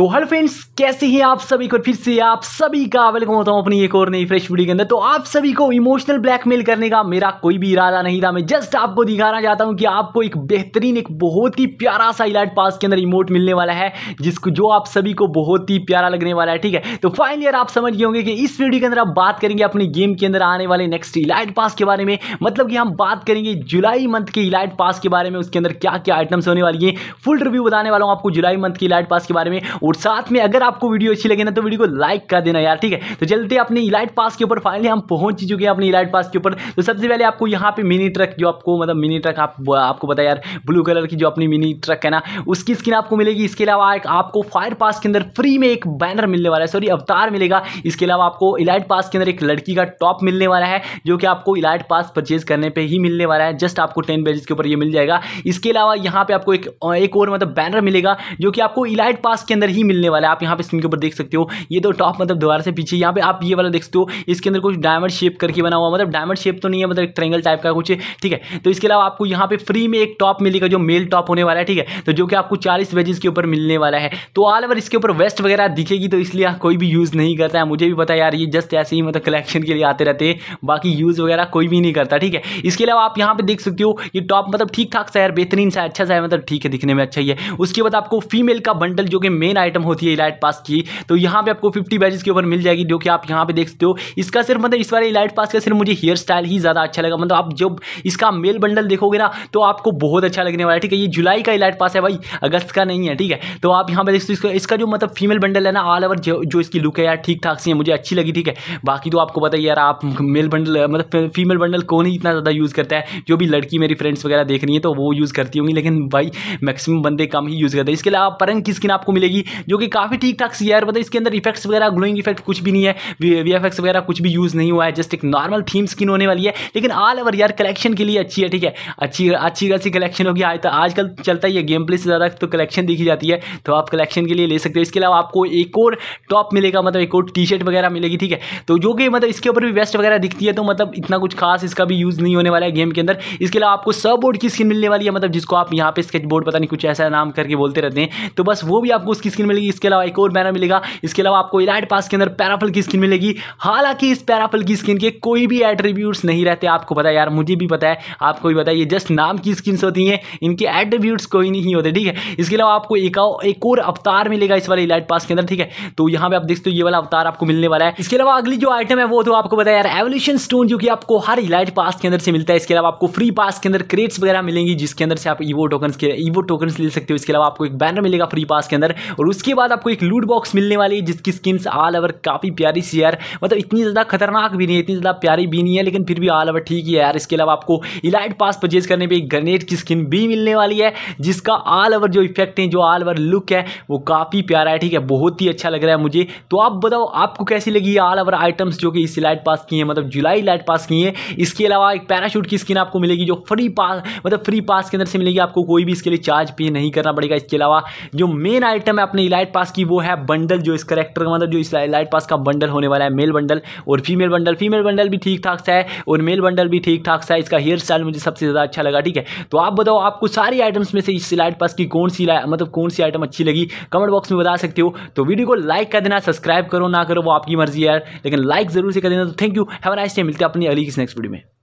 तो hello friends कैसे हैं आप सभी को फिर से आप सभी का वेलकम होता हूं अपनी एक और नई फ्रेश वीडियो के अंदर तो आप सभी को इमोशनल ब्लैकमेल करने का मेरा कोई भी इरादा नहीं था मैं जस्ट आपको दिखाना चाहता हूं कि आपको एक बेहतरीन एक बहुत ही प्यारा सा इलाइट पास के अंदर इमोट मिलने वाला है जिसको जो आप सभी को बहुत ही प्यारा लगने वाला है ठीक है तो फाइनली आप समझ गए होंगे कि इस वीडियो के अंदर आप बात करेंगे अपने गेम के अंदर आने वाले नेक्स्ट इलाइट पास के बारे में मतलब कि हम बात करेंगे जुलाई मंथ के इलाइट पास के बारे में उसके अंदर क्या क्या आइटम्स होने वाली है फुल रिव्यू बताने वाला हूँ आपको जुलाई मंथ के इलाइट पास के बारे में और साथ में अगर आपको वीडियो अच्छी लगे ना तो वीडियो को लाइक कर देना यार ठीक है तो चलते अपने इलाइट पास के ऊपर फाइनली हम पहुंच चुके हैं अपने इलाइट पास के ऊपर तो सबसे पहले आपको यहाँ पे मिनी ट्रक जो आपको मतलब मिनी ट्रक आप आपको पता यार ब्लू कलर की जो अपनी मिनी ट्रक है ना उसकी स्किन आपको मिलेगी इसके अलावा आपको फायर पास के अंदर फ्री में एक बैनर मिलने वाला है सॉरी अवतार मिलेगा इसके अलावा आपको इलाइट पास के अंदर एक लड़की का टॉप मिलने वाला है जो कि आपको इलाइट पास परचेज करने पर ही मिलने वाला है जस्ट आपको टेन बेजेस के ऊपर ये मिल जाएगा इसके अलावा यहाँ पे आपको एक और मतलब बैनर मिलेगा जो कि आपको इलाइट पास के अंदर नहीं मिलने वाला है आप यहाँ पे स्क्रीन के ऊपर देख सकते हो ये तो टॉप मतलब दोबारा से पीछे यहाँ पे आप ये वाला देख सकते हो इसके अंदर कुछ डायमंड शेप करके बना हुआ मतलब डायमंड शेप तो नहीं है मतलब एक ट्रेंगल टाइप का कुछ ठीक है तो इसके अलावा आपको यहाँ पे फ्री में एक टॉप मिलेगा जो मेल टॉप होने वाला है ठीक है तो जो कि आपको चालीस वेजेस के ऊपर मिलने वाला है तो ऑल ओवर इसके ऊपर वेस्ट वगैरह दिखेगी तो इसलिए कोई भी यूज़ नहीं करता है मुझे भी पता यार ये जस्ट ऐसे ही मतलब कलेक्शन के लिए आते रहते बाकी यूज़ वगैरह कोई भी नहीं करता ठीक है इसके अलावा आप यहाँ पे देख सकते हो ये टॉप मतलब ठीक ठाक सा है बेहतरीन सा अच्छा सा है मतलब ठीक है दिखने में अच्छा ही है उसके बाद आपको फीमेल का बंडल जो कि मेन आइटम होती है इलाइट पास की तो यहाँ पे आपको फिफ्टी बैजेस के ऊपर मिल जाएगी जो कि आप यहाँ पे देख सकते हो इसका सिर्फ मतलब इस बार इलाइट पास का सिर्फ मुझे हेयर स्टाइल ही ज़्यादा अच्छा लगा मतलब आप जब इसका मेल बंडल देखोगे ना तो आपको बहुत अच्छा लगने वाला है ठीक है ये जुलाई का इलाइट पास है भाई अगस्त का नहीं है ठीक है तो आप यहाँ पर देख सकते हो इसका जो मतलब फीमेल बंडल है ना ऑल ओवर जो इसकी लुक है यार ठीक ठाक सी है मुझे अच्छी लगी ठीक है बाकी तो आपको पता ही यार आप मेल बंडल मतलब फीमेल बंडल कौन ही इतना ज़्यादा यूज़ करता है जो भी लड़की मेरी फ्रेंड्स वगैरह देख रही है तो वो यूज़ करती होंगी लेकिन भाई मैक्सिमम बंदे कम ही यूज़ करते हैं इसके अलावा परंग की स्किन आपको मिलेगी जो कि काफ़ी ठीक ठाक सी है मतलब इसके अंदर इफेक्ट्स वगैरह ग्लोइंग इफेक्ट कुछ भी नहीं है वी वगैरह कुछ भी यूज़ नहीं हुआ है जस्ट एक नॉर्मल थीम स्किन होने वाली है लेकिन ऑल ओवर यार कलेक्शन के लिए अच्छी है ठीक है अच्छी अच्छी खासी कलेक्शन होगी आज तो, आजकल चलता ही है गेम प्ले से ज़्यादा तो कलेक्शन देखी जाती है तो आप कलेक्शन के लिए ले सकते हो इसके अलावा आपको एक और टॉप मिलेगा मतलब एक और टी शर्ट वगैरह मिलेगी ठीक है तो जो कि मतलब इसके ऊपर भी वेस्ट वगैरह दिखती है तो मतलब इतना कुछ खास इसका भी यूज़ नहीं होने वाला है गेम के अंदर इसके अलावा आपको सब बोर्ड की स्किन मिलने वाली है मतलब जिसको आप यहाँ पे स्केच बोर्ड पता नहीं कुछ ऐसा नाम करके बोलते रहते हैं तो बस वो भी आपको उसकी स्किन मिलेगी इसके अलावा एक और बैनर मिलेगा इसके अलावा आपको इलाइट पास के अंदर पैराफल की स्किन मिलेगी हालांकि इस पैराफल की स्किन के कोई भी एट्रीब्यूट्स नहीं रहते आपको पता है यार मुझे भी पता है आपको भी पता है ये जस्ट नाम की स्किन होती हैं इनके एट्रीब्यूट्स कोई नहीं होते ठीक है इसके अलावा आपको एक, और अवतार मिलेगा इस वाले इलाइट पास के अंदर ठीक है तो यहाँ पर आप देखते हो ये वाला अवतार आपको मिलने वाला है इसके अलावा अगली जो आइटम है वो तो आपको पता है यार एवोल्यूशन स्टोन जो कि आपको हर इलाइट पास के अंदर से मिलता है इसके अलावा आपको फ्री पास के अंदर क्रेट्स वगैरह मिलेंगी जिसके अंदर से आप ईवो टोकन के ईवो टोकन ले सकते हो इसके अलावा आपको एक बैनर मिलेगा फ्री पास के अंदर और उसके बाद आपको एक लूट बॉक्स मिलने वाली है जिसकी स्किन्स ऑल ओवर काफ़ी प्यारी सी यार मतलब इतनी ज़्यादा खतरनाक भी नहीं है इतनी ज़्यादा प्यारी भी नहीं है लेकिन फिर भी ऑल ओवर ठीक ही है यार इसके अलावा आपको इलाइट पास परचेज करने पर एक ग्रेनेड की स्किन भी मिलने वाली है जिसका ऑल ओवर जो इफेक्ट है जो ऑल ओवर लुक है वो काफ़ी प्यारा है ठीक है बहुत ही अच्छा लग रहा है मुझे तो आप बताओ आपको कैसी लगी ऑल ओवर आइटम्स जो कि इस इलाइट पास की हैं मतलब जुलाई लाइट पास की हैं इसके अलावा एक पैराशूट की स्किन आपको मिलेगी जो फ्री पास मतलब फ्री पास के अंदर से मिलेगी आपको कोई भी इसके लिए चार्ज पे नहीं करना पड़ेगा इसके अलावा जो मेन आइटम है अपने अपने इलाइट पास की वो है बंडल जो इस करेक्टर का मतलब जो इस इलाइट पास का बंडल होने वाला है मेल बंडल और फीमेल बंडल फीमेल बंडल भी ठीक ठाक सा है और मेल बंडल भी ठीक ठाक सा है इसका हेयर स्टाइल मुझे सबसे ज़्यादा अच्छा लगा ठीक है तो आप बताओ आपको सारी आइटम्स में से इस इलाइट पास की कौन सी मतलब कौन सी आइटम अच्छी लगी कमेंट बॉक्स में बता सकते हो तो वीडियो को लाइक कर देना सब्सक्राइब करो ना करो वो आपकी मर्जी है लेकिन लाइक जरूर से कर देना तो thank you have nice day मिलते हैं अपनी अगली किसी नेक्स्ट वीडियो में